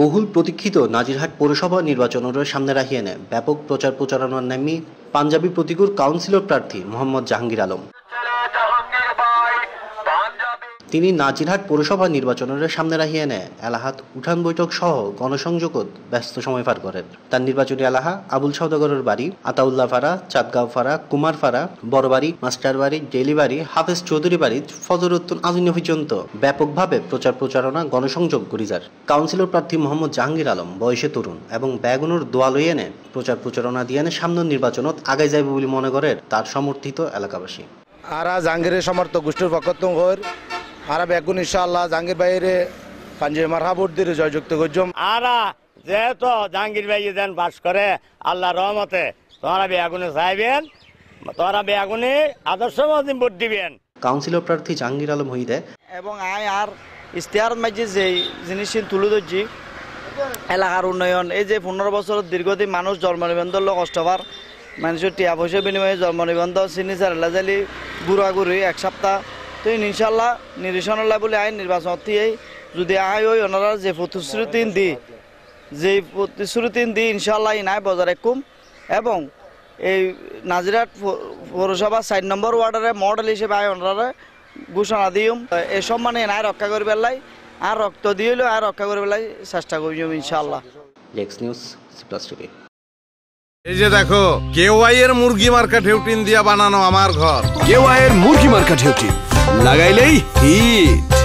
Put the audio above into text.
বহুল প্রতীক্ষিত নাজিরহাট পৌরসভা নির্বাচনের সামনে রাখিয়ে ব্যাপক প্রচার প্রচারণার নামি পাঞ্জাবি প্রতিকূল কাউন্সিলর প্রার্থী মোহাম্মদ জাহাঙ্গীর আলম তিনি নাজিরহাট পৌরসভা নির্বাচনের সামনে রাখিয়ে এনে এলাহাত উঠান বৈঠক সহ গণসংযোগত ব্যস্ত সময় পার করেন তার নির্বাচনী এলাহা আবুল সৌদাগরের বাড়ি আতাউল্লাহ ফাড়া চাঁদগাঁও ফাড়া কুমার ফাড়া বড়বাড়ি মাস্টার বাড়ি ডেলি বাড়ি হাফেজ চৌধুরী বাড়ি ফজরুদ্দিন আজিন পর্যন্ত ব্যাপকভাবে প্রচার প্রচারণা গণসংযোগ গরিজার কাউন্সিলর প্রার্থী মোহাম্মদ জাহাঙ্গীর আলম বয়সে তরুণ এবং ব্যাগনুর দোয়া লই এনে প্রচার প্রচারণা দিয়ে এনে সামনে নির্বাচনত আগে যাইব বলে মনে করেন তার সমর্থিত এলাকাবাসী আরা জাহাঙ্গীরের সমর্থক গোষ্ঠীর পক্ষ আরা বেগুন ইনশাআল্লাহ জাহাঙ্গীর ভাইয়ের পাঞ্জাবি মারহাবুর দিয়ে জয়যুক্ত করছম আরা যেহেতু জাহাঙ্গীর ভাই যেন বাস করে আল্লাহ রহমতে তোমরা বেগুনে চাইবেন তোমরা বেগুনে আদর্শ মদিন ভোট দিবেন কাউন্সিলর প্রার্থী জাহাঙ্গীর আলম হইদে এবং আই আর ইস্তেহার মাঝে যে জিনিস তুলে ধরছি এলাকার উন্নয়ন এই যে পনেরো বছর দীর্ঘদিন মানুষ জন্ম নিবন্ধন লোক অষ্টবার মানুষের টিয়া পয়সা বিনিময়ে জন্ম নিবন্ধন চিনি গুড়া গুড়াগুড়ি এক সপ্তাহ তো ইনশাল্লাহ নিরসনাল্লাহ বলে আইন নির্বাচন অর্থেই যদি আয় ওই ওনারা যে প্রতিশ্রুতি দি যে প্রতিশ্রুতি দি ইনশাল্লাহ ইনাই বজারে কুম এবং এই নাজিরাট পৌরসভা চার নম্বর ওয়ার্ডারে মডেল হিসেবে আই ওনারা ঘোষণা দিম এই মানে এনাই রক্ষা করবে লাই আর রক্ত হলেও আর রক্ষা করবে লাই চেষ্টা করি ইনশাল্লাহ নিউজ প্লাস টিভি এই যে দেখো কেওয়াই এর মুরগি মার্কেট হেউটিন দিয়া বানানো আমার ঘর কেওয়াই এর মুরগি মার্কেট হেউটিন লাগাইলেই হিট